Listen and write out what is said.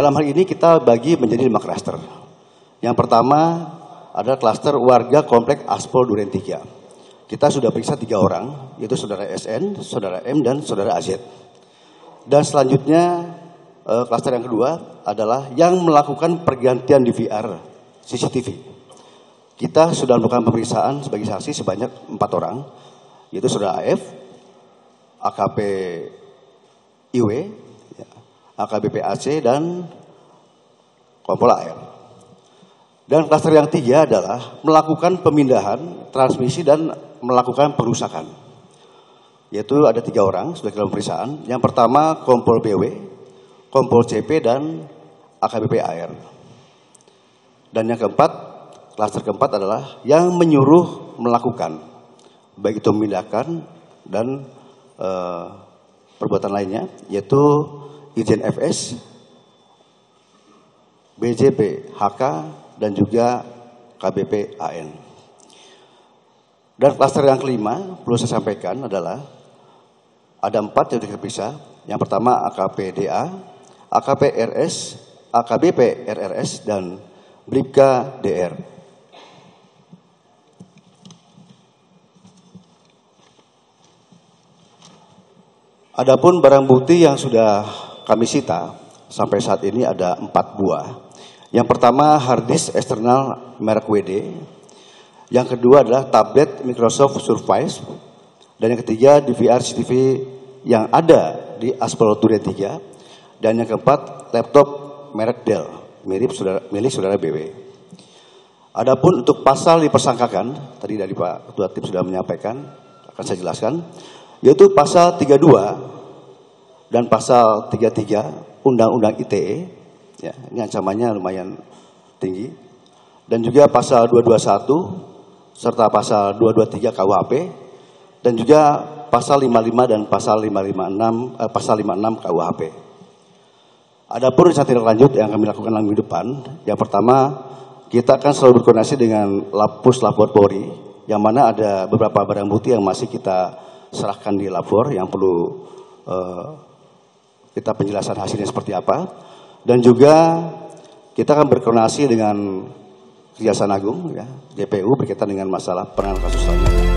Dalam hal ini kita bagi menjadi lima klaster. Yang pertama ada klaster warga komplek Aspol Duren Tiga. Kita sudah periksa tiga orang, yaitu saudara SN, saudara M, dan saudara AZ. Dan selanjutnya e, klaster yang kedua adalah yang melakukan pergantian DVR CCTV. Kita sudah melakukan pemeriksaan sebagai saksi sebanyak empat orang, yaitu saudara AF, AKP IW, AKBP AC dan kompol AR. Dan klaster yang tiga adalah melakukan pemindahan transmisi dan melakukan perusakan. Yaitu ada tiga orang sudah dalam pemeriksaan. Yang pertama kompol BW, kompol CP dan AKBP AR. Dan yang keempat, klaster keempat adalah yang menyuruh melakukan baik itu memindahkan dan e, perbuatan lainnya yaitu ijen FS, BJP, HK, dan juga KBP AN. Dan klaster yang kelima perlu saya sampaikan adalah ada empat yang terpisah. Yang pertama AKPDA, AKPRS, AKBP RRS, dan Bribka DR. Adapun barang bukti yang sudah kami sita sampai saat ini ada empat buah. Yang pertama hard disk eksternal merek WD. Yang kedua adalah tablet Microsoft Surface. Dan yang ketiga DVR CCTV yang ada di Aspro Durian 3. Dan yang keempat laptop merek Dell mirip saudara, milik saudara BW. Adapun untuk pasal dipersangkakan, tadi dari Pak Ketua Tim sudah menyampaikan, akan saya jelaskan, yaitu pasal 32 dan pasal 33 Undang-Undang ITE, ya, ini ancamannya lumayan tinggi, dan juga pasal 221 serta pasal 223 KUHP, dan juga pasal 55 dan pasal 556 eh, pasal 56 KUHP. Adapun rencana tindak lanjut yang kami lakukan minggu depan, yang pertama kita akan selalu berkoordinasi dengan Lapus Lapor Polri, yang mana ada beberapa barang bukti yang masih kita serahkan di Lapor yang perlu eh, kita penjelasan hasilnya seperti apa. Dan juga kita akan berkoordinasi dengan Kejaksaan Agung, ya, JPU berkaitan dengan masalah penanganan kasus selanjutnya.